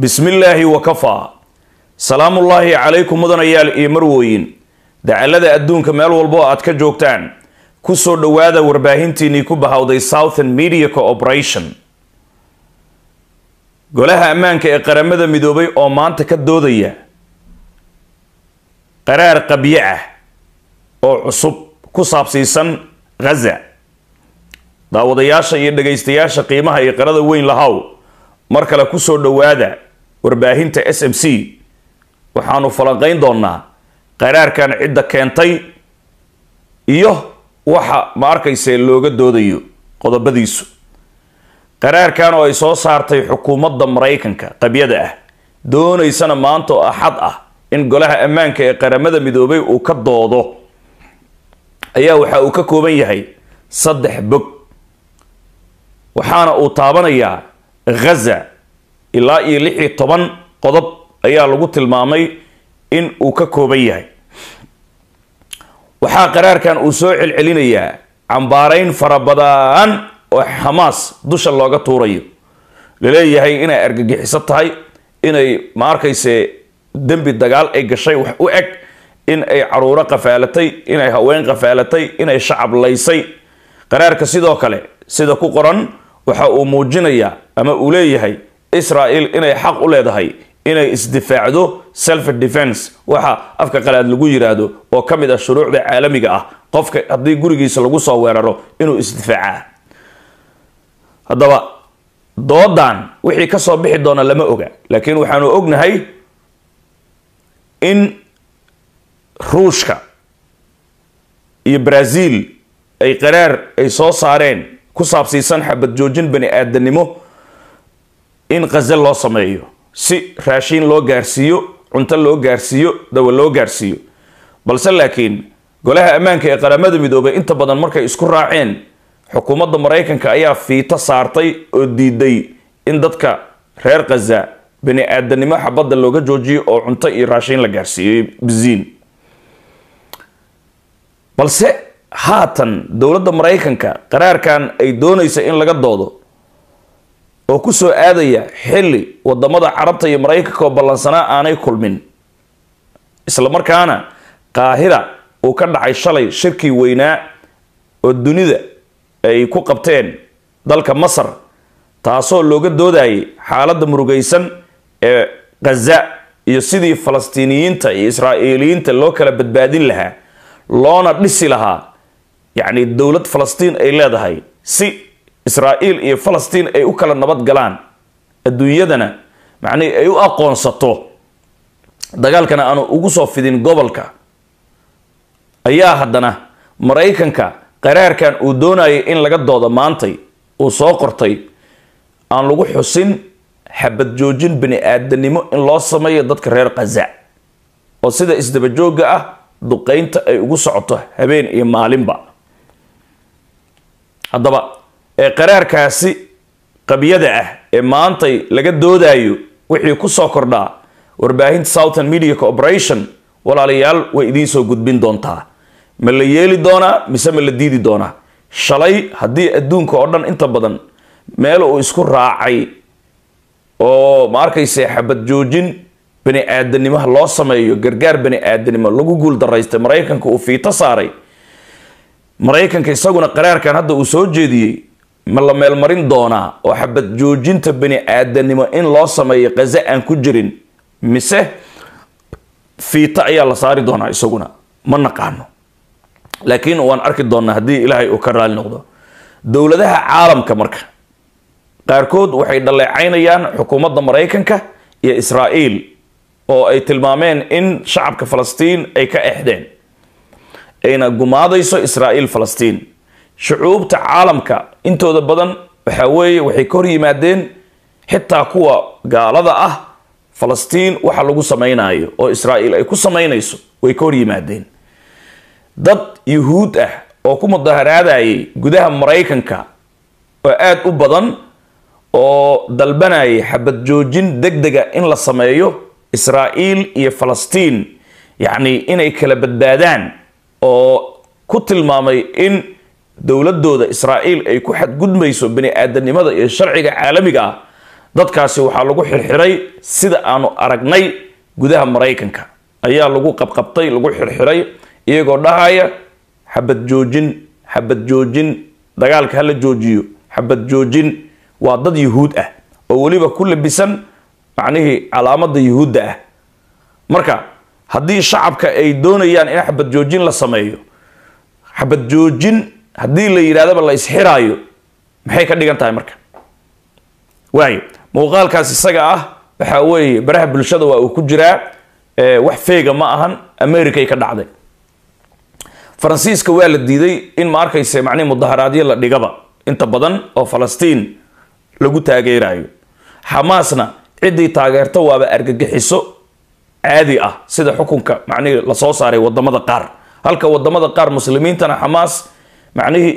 bismi illaahi wakafaa salaamullaahi calaykum mudanayaal iyo marwooyin dacallada adduunka meel walbo aad ka joogtaan ku soo dhowaada warbaahintiinnii ku bahawday southern media cooperation golaha ammaanka ee qaramada midoobay oo maanta ka doodaya qaraar qabyo ah oo cusub ku saabsiisan ghaza daawadayaasha iyo dhagaystayaasha qiimaha iyo qarada weyn lahaw mar kale ku soo warbaahinta s m c waxaanu falanqayn doonaa qaraarkan cidda keentay iyo waxa ma arkayse looga doodayo qodobadiisu qaraarkan oo ay soo saartay xukuumadda maraykanka qabyada ah doonaysana maanta oo axad ah in golaha ammaanka ee qaramada midoobay uu ka doodo ayaa waxa uu ka kooban yahay saddex bog waxaana uu taabanayaa ghaza ilaa iyo lix iyo toban qodob ayaa lagu tilmaamay in uu ka kooban yahay waxaa qaraarkan uu soo celcelinayaa cambaarayn farabadaan oo xamaas dusha looga tuurayo laleeyahay inay argagixiso tahay inay maarkayse dembi dagaal ay gashay wax u eg in ay caruuro kafaalatay inay haween qafaalatay inay shacab laysay qaraarka sidoo kale sida ku qoran waxa uu muujinayaa ama uu leeyahay israel inay xaq u leedahay inay isdifaacdo self defence waxa afka qalaad lagu yiraahdo oo ka mid ah shuruucda caalamiga ah qofka haddii gurigiisa lagu soo weeraro inuu isdifaacaa haddaba doodan wixii ka soo bixi doona lama oga laakiin waxaanu ognahay in ruushka iyo brazil ay qaraar ay soo saareen ku saabsiisan xabad joojin bani aadamnimo in khaze loo sameeyo si raashiin loo gaarsiiyo cunto loo gaarsiiyo dawa loo gaarsiiyo balse laakiin golaha ammaanka ee qaramada midoobay inta badan markay isku raaceen xukuumadda maraykanka ayaa fiito saartay oo diiday in dadka reer khaza bani aadanimo xabadda looga joojiyo oo cunto iyo raashiin la gaarsiiyo bisiin balse haatan dowladda maraykanka qaraarkan ay doonaysa in laga doodo oo ku soo aadaya xilli wadamada carabta iyo maraykanka oo ballansanaa aanay kulmin islamarkaana qaahira uu ka dhacay shalay shirkii weynaa oo dunida ay ku qabteen dalka masar taasoo looga doodayay xaaladda murugaysan ee khaza iyo sidii falastiiniyiinta iyo israa'iiliyiinta loo kala badbaadin lahaa loona dhisi lahaa yacni dowlad falastiin ay leedahay si israa'iil iyo falastiin ay u kala nabad galaan adduunyadana macnihii ay u aqoonsato dagaalkana aanu ugu soo fidin gobolka ayaa haddana maraykanka qaraarkan uu doonayay in laga doodo maantay uu soo qortay aan lagu xusin xabad joojin bani-aadanimo in loo sameeyo dadka reer khaza oo sida isdabajoogga ah duqeynta ay ugu socoto habeen iyo maalinba haddaba ee qaraarkaasi qabiyada ah ee maantay laga doodayo wixii kusoo kordhaa warbaahinta southern media corporation walaalayaal way idiin soo gudbin doontaa ma la yeeli doonaa mise ma la diidi doonaa shalay haddii adduunka oo dhan inta badan meel uu isku raacay oo ma arkayse xabad joojin bani aadanimaha loo sameeyo gargaar bani aadanimo lagu guul daraystay maraykanka uu fiito saaray maraykanka isaguna qaraarkan hadda uu soo jeediyey ma la meelmarin doonaa oo xabad joojinta bani aadanimo in loo sameeyo kaza aan ku jirin mise fiita ayaa la saari doonaa isaguna ma naqaano laakiin waan arki doonaa haddii ilaahay uu ka raali noqdo dowladaha caalamka marka qaarkood waxay dhaleecaynayaan xukuumadda maraykanka iyo israa'iil oo ay tilmaameen in shacabka falastiin ay ka exdeen ayna gumaadayso israa'iil falastiin shucuubta caalamka intooda badan waxa weeye waxay ka hor yimaadeen xitaa kuwa gaalada ah falastiin waxa lagu samaynayo oo israa'iil ay ku samaynayso way ka hor yimaadeen dad yuhuud ah oo ku mudaharaadayay gudaha maraykanka oo aada u badan oo dalbanayay xabad joojin deg dega in la sameeyo israa'iil iyo falastiin yacnii inay kala badbaadaan oo ku tilmaamay in dowladooda israa'iil ay ku xadgudmayso bani-aadanimada iyo sharciga caalamiga ah dadkaasi waxaa lagu xirxiray sida aanu aragnay gudaha maraykanka ayaa lagu qabqabtay lagu xirxiray iyagoo dhahaya xabad joojin xabad joojin dagaalka hala joojiyo xabad joojin waa dad yuhuud ah oo weliba ku labisan macnihii calaamada yuhuudda ah marka haddii shacabka ay doonayaan in xabad joojin la sameeyo xabad joojin haddii la yidhahdaba la isxiraayo maxay ka dhigan tahay marka waayo muuqaalkaas isaga ah waxa weeye baraha bulshada waa uu ku jiraa wax feega ma ahan americay ka dhacday faransiiska waa la diiday in ma arkayse mudaharaadyo la dhigaba inta badan oo falastiin lagu taageerayo xamaasna ciddii taageerto waaba argagixiso caadi ah sida xukunka macnihii lasoo saaray wadamada qaar halka wadamada qaar muslimiintana xamaas macnihii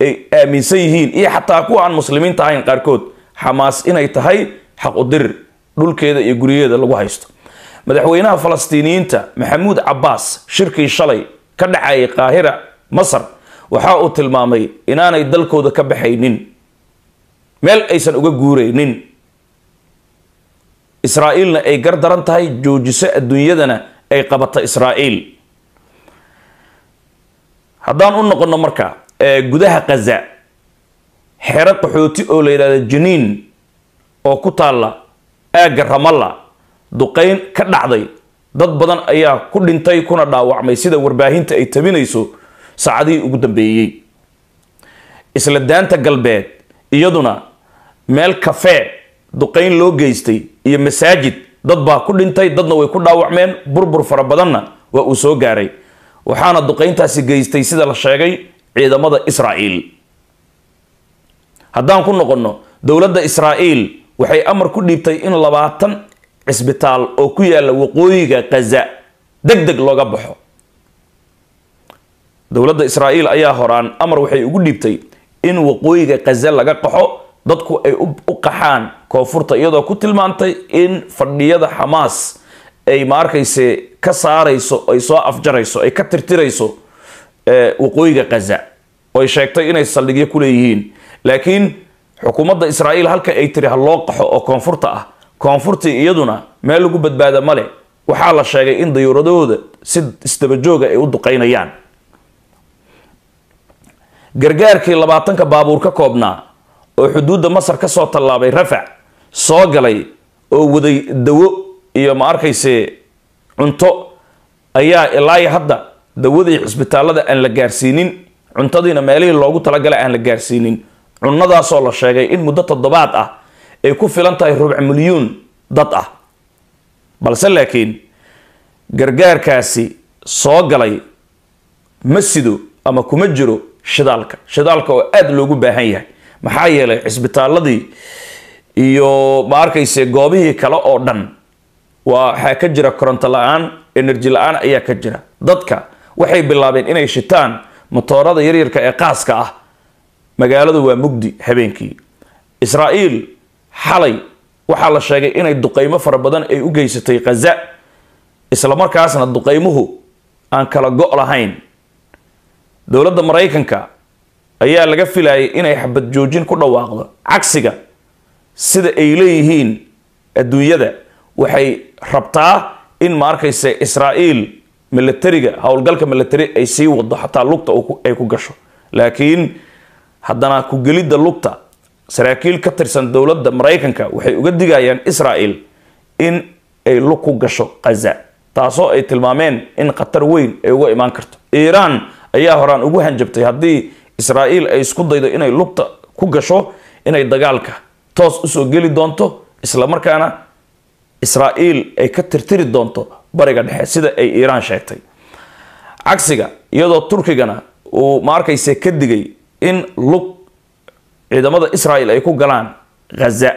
ay aaminsan yihiin iyo xataa kuwa aan muslimiinta ahayn qaarkood xamaas inay tahay xaq udir dhulkeeda iyo guryaheeda lagu haysto madaxweynaha falastiiniyiinta maxamuud cabaas shirkii shalay ka dhacayay qaahira masar waxa uu tilmaamay inaanay dalkooda ka baxaynin meel aysan uga guuraynin israa'iilna ay gardaran tahay joojiso adduunyadana ay qabato israa'iil haddaan u noqonno marka gudaha khaza xero qaxooti oo la yidhahda janiin oo ku taalla aagga ramalla duqayn ka dhacday dad badan ayaa ku dhintay kuna dhaawacmay sida warbaahinta ay tabinayso saacadihii ugu dambeeyey isla daanta galbeed iyaduna meel kafee duqayn loo geystay iyo masaajid dad baa ku dhintay dadna way ku dhaawacmeen burbur fara badanna waa uu soo gaaray waxaana duqayntaasi geystay sida la sheegay ciidamada israa'iil haddaan ku noqonno dowladda israa'iil waxay amar ku dhiibtay in labaatan cisbitaal oo ku yaalla waqooyiga khaza deg deg looga baxo dowladda israa'iil ayaa horaan amar waxay ugu dhiibtay in waqooyiga khaza laga qaxo dadku ay u qaxaan koonfurta iyadoo ku tilmaantay in fadhiyada xamaas ay ma arkayse ka saarayso ay soo afjarayso ay ka tirtirayso waqooyiga khaza oy sheegtay inay saldhigyo ku leeyihiin laakiin xukuumadda israa'iil halka ay tiri ha loo qaxo oo koonfurta ah koonfurtii iyaduna meel lagu badbaada male waxaa la sheegay in dayuuradahooda si isdabajooga ay u duqaynayaan gargaarkii labaatanka baabuur ka koobnaa oo xuduudda masar ka soo tallaabay rafac soo galay oo waday dawo iyo ma arkaysee cunto ayaa ilaa hadda dawadii cisbitaallada aan la gaarsiinin cuntadiina meelihii loogu talagalay aan la gaarsiinin cunnadaasoo la sheegay in muddo toddobaad ah ay ku filan tahay rubc milyuun dad ah balse laakiin gargaarkaasi soo galay ma sido ama kuma jiro shidaalka shidaalka oo aada loogu baahan yahay maxaa yeelay cisbitaaladii iyo ma arkayse goobihii kale oo dhan waxaa ka jira koronto la-aan enerji la-aan ayaa ka jira dadka waxay bilaabeen inay shitaan matoorada yaryarka ee qaaska ah magaaladu waa mugdi habeenkii israa'iil xalay waxaa la sheegay inay duqeymo fara badan ay u geysatay khaza islamarkaasna duqeymuhu aan kala go' lahayn dowladda maraykanka ayaa laga filayay inay xabad joojin ku dhawaaqdo cagsiga sida ay leeyihiin adduunyada waxay rabtaa in maarkayse arkaysa israa'iil milatariga howlgalka milatari ay sii waddo xataa lugta ay ku gasho laakiin haddana ku-gelidda lugta saraakiil ka tirsan dowladda maraykanka waxay uga digayaan israael in ay lug ku gasho khaza taasoo ay tilmaameen in khatar weyn ay uga imaan karto iiraan ayaa horaan ugu hanjabtay haddii israael ay isku daydo inay lugta ku gasho inay dagaalka toos usoo geli doonto islamarkaana israa'iil ay ka tirtiri doonto bariga dhexe sida ay iiraan sheegtay cagsiga iyadoo turkigana uu ma arkayse ka digay in lug ciidamada israa'iil ay ku galaan khaza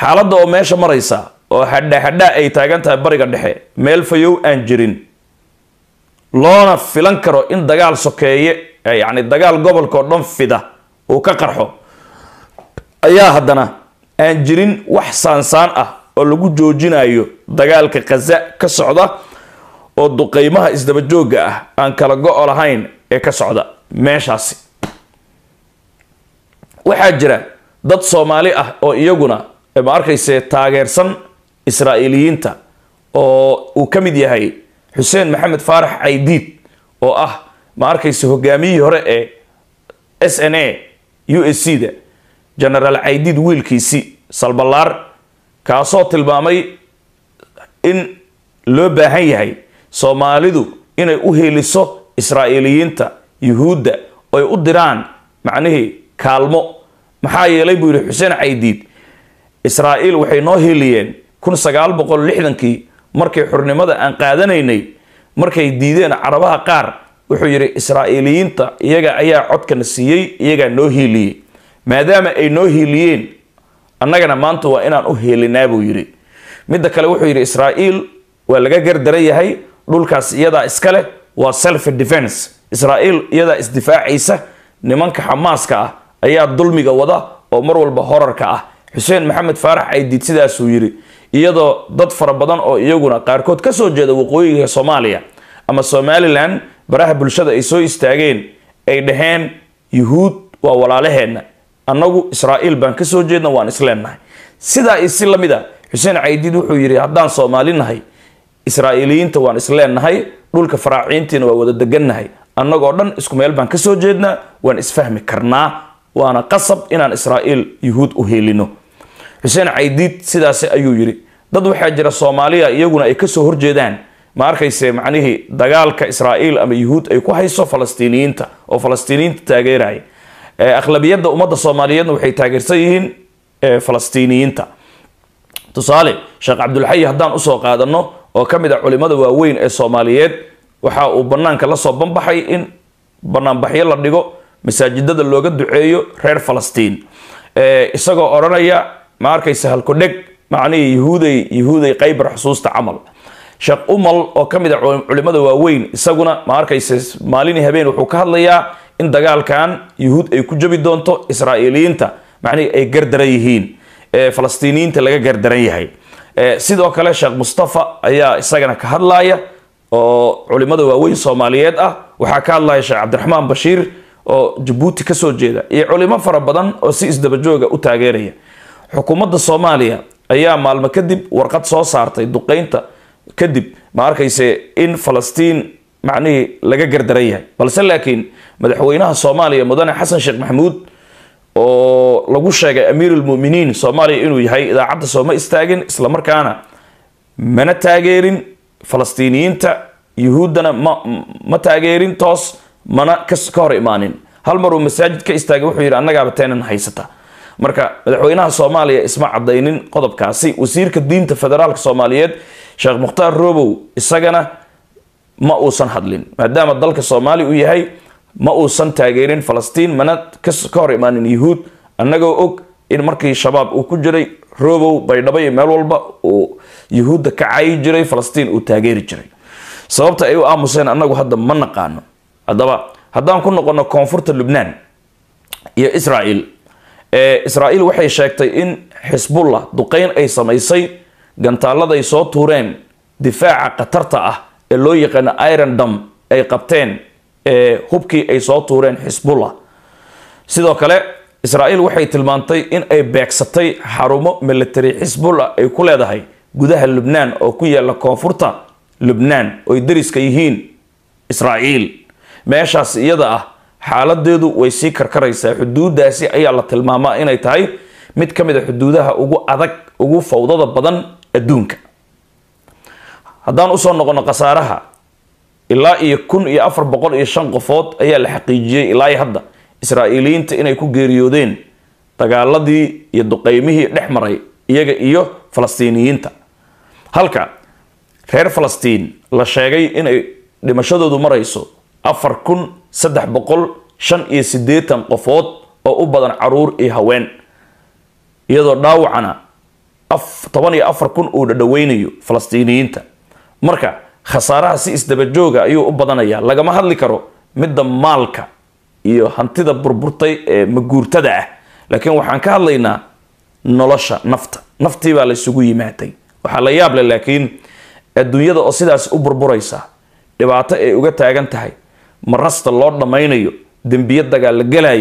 xaaladda oo meesha maraysa oo xadhaxadhaa ay taagan tahay bariga dhexe meel fayow aan jirin loona filan karo in dagaal sokeeye yacni dagaal gobolka oo dhan fida uu ka qarxo ayaa haddana aan jirin wax saansaan ah oo lagu joojinayo dagaalka khaza ka socda oo duqeymaha isdaba joogga ah aan kala go-o lahayn ee ka socda meeshaasi waxaa jira dad soomaali ah oo iyaguna ma arkayse taageersan israa'iiliyiinta oo uu ka mid yahay xuseen maxamed faarax caydiid oo ah ma arkayse hogaamiyihii hore ee s n a u s c da genaraal caydid wiilkiisii salballaar kaasoo tilmaamay in loo baahan yahay soomaalidu inay u heeliso israa'iiliyiinta yuhuudda oy u diraan macnihii kaalmo maxaa yeelay buu yidhi xuseen caydiid israa'iil waxay noo heeliyeen kun sagaal boqol lixdankii markay xurnimada aan qaadanaynay markay diideen carabaha qaar wuxuu yidhi israa'iiliyiinta iyaga ayaa codkana siiyey iyagaa noo heeliyey maadaama ay noo hiiliyeen annagana maanta waa inaan u hiilinaa buu yidhi midda kale wuxuu yidhi israa'iil waa laga gardaran yahay dhulkaas iyadaa iska leh waa self defense israa'iil iyadaa isdifaacaysa nimanka xamaaska ah ayaa dulmiga wada oo mar walba horarka ah xuseen maxamed faarax caydid sidaasuu yidhi iyadoo dad fara badan oo iyaguna qaarkood ka soo jeeda waqooyiga soomaaliya ama somalilan baraha bulshada ay soo istaageen ay dhaheen yuhuud waa walaalaheenna annagu israa'iil baan ka soo jeedna waan isleennahay sidaa isi la mid a ah, xuseen caydiid wuxuu yidhi haddaan soomaalinahay israa'iiliyiinta waan isleennahay dhulka faraaciintiina waa wada degannahay annagoo dhan isku meel baan ka soo jeednaa waan isfahmi karnaa waana qasab inaan israa'iil yuhuud u heelino xuseen caydiid sidaasi ayuu yidhi dad waxaa jira soomaaliya iyaguna ay kasoo horjeedaan ma arkayse macnihii dagaalka israa'iil ama yuhuud ay ku hayso falastiiniyiinta oo falastiiniyiinta taageeraya akhlabiyadda ummadda soomaaliyeedna waxay taageersan yihiin falastiiniyiinta tusaale sheekh cabdulxayi haddaan usoo qaadano oo ka mid ah culimada waaweyn ee soomaaliyeed waxa uu banaanka lasoo banbaxay in banaanbaxyo la dhigo masaajidada looga duceeyo reer falastiin isagoo odhanaya ma arkaysa halkudheg macnihii yahuuday yahuuday qaybar xusuusta camal sheekh umal oo ka mid ah culimada waaweyn isaguna ma arkaysa maalini habeen wuxuu ka hadlayaa in dagaalkan yuhuud ay ku jabi doonto israa'iiliyiinta macnihi ay gardaran yihiin falastiiniyiinta laga gardaran yahay sidoo kale sheekh mustafa ayaa isagana ka hadlaaya oo culimada waaweyn soomaaliyeed ah waxaa ka hadlaya sheekh cabdiraxmaan bashiir oo jabuuti kasoo jeeda iyo culimo fara badan oo si isdabajooga u taageeraya xukuumadda soomaaliya ayaa maalmo kadib warqad soo saartay duqeynta kadib ma arkayse in falastiin macnihii laga gardaran yahay balse laakiin madaxweynaha soomaaliya mudane xasan sheekh maxamuud oo lagu sheegay amiirulmuminiin soomaaliya inuu yahay idaacadda sooma istaagin islamarkaana mana taageerin falastiiniyiinta yuhuuddana ma ma taageerin toos mana ka hor imaanin hal mar uu masaajid ka istaagay wuxuu yidhi annagaaba teenan haysata marka madaxweynaha soomaaliya isma cadaynin qodobkaasi wasiirka diinta federaalka soomaaliyeed sheekh mukhtaar robow isagana ma uusan hadlin maadaama dalka soomaali u yahay ma uusan taageerin falastiin mana ka hor imaanin yahuud annagoo og in markii shabaab uu ku jiray roobow baydhabo meel walba uu yuhuudda kacayi cayi jiray falastiin uu taageeri jiray sababta ay u aamuseen annagu hadda ma naqaano haddaba haddaan ku noqono koonfurta lubnaan iyo israael israael waxay sheegtay in xisbullah duqeyn ay samaysay gantaaladay soo tuureen difaaca khatarta ah ee loo yaqaano irondom ay qabteen ee hubkii ay soo tuureen xisbullah sidoo kale israa'iil waxay tilmaantay in ay beegsatay xarumo military xisbullah ay ku leedahay gudaha lubnaan oo ku yaala koonfurta lubnaan oy dariska yihiin israa'iil meeshaas iyada ah xaaladeedu way sii karkaraysaa xuduudaasi ayaa la tilmaamaa inay tahay mid ka mid a ah xuduudaha ugu adag ugu fawdada badan adduunka haddaan usoo noqono khasaaraha ilaa iyo kun iyo afar boqol iyo shan qofood ayaa la xaqiijiyey ilaa iyo hadda israa'iiliyiinta inay ku geeriyoodeen dagaaladii iyo duqeymihii dhex maray iyaga iyo falastiiniyiinta halka reer falastiin la sheegay inay dhimashadoodu marayso afar kun saddex boqol shan iyo siddeetan qofood oo u badan caruur iyo haween iyadoo dhaawacana toban iyo afar kun uu dhadhaweynayo falastiiniyiinta marka khasaaraha si isdabajooga ayuu u badanayaa lagama hadli karo midda maalka iyo hantida burburtay ee maguurtada ah laakiin waxaan ka hadlaynaa nolosha nafta naftii baa laysugu yimaaday waxaa la yaab leh laakiin adduunyada oo sidaas u burburaysa dhibaato ay uga taagan tahay marasta loo dhammaynayo dembiyo dagaal la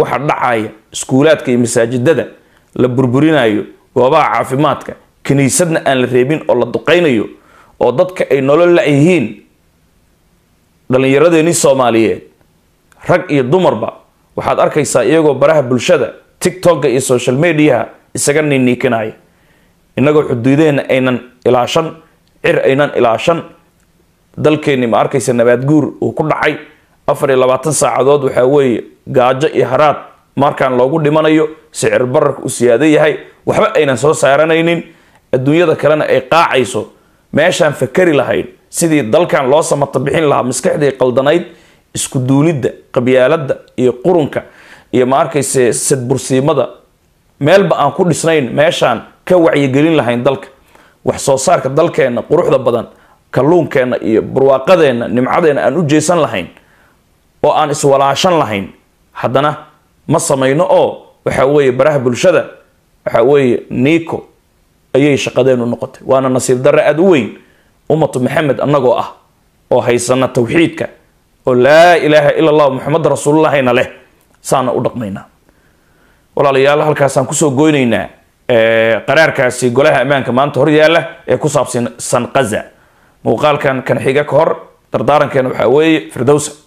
waxa dhacaya iskuulaadka iyo masaajidada la burburinayo goobaha caafimaadka kiniisadna aan la reebin oo la duqaynayo oo dadka ay nolo lac yihiin soomaaliyeed rag iyo dumarba waxaad arkaysaa iyagoo baraha bulshada tictokka iyo social mediaha isaga niinniikinaya innagoo xuduudeena aynan ilaashan cir aynan ilaashan dalkeenni ma arkaysa nabaadguur uu ku dhacay afar iyo labaatan saacadood waxaa weeye gaajo iyo haraad markaan loogu dhimanayo sicir bararka u siyaado yahay waxba aynan soo saaranaynin adduunyada kalena ay qaacayso meeshaan fakari lahayn sidii dalkan loo samata bixin lahaa maskaxdii qaldanayd isku duulidda qabyaaladda iyo qurunka iyo ma arkayse sadbursiimada meelba aan ku dhisnayn meeshaan ka wacyigelin lahayn dalka wax soo saarka dalkeenna quruxda badan kalluunkeenna iyo barwaaqadeenna nimcadeenna aan u jeesan lahayn oo aan iswalaashan lahayn haddana ma samayno oo waxa weeye baraha bulshada waxa weeye nico ayay shaqadeenu noqotay waana nasiib darre aada u weyn ummatu maxamed annagoo ah oo haysana tawxiidka oo laa ilaaha ila allah maxamed rasuulullahayna leh saana u dhaqmaynaa walaalayaal halkaasaan kusoo goynaynaa qaraarkaasi golaha ammaanka maanta hor yaala ee ku saabsan san kaza muuqaalkan kan xiga ka hor dardaarankeena waxaa weeye firdowsa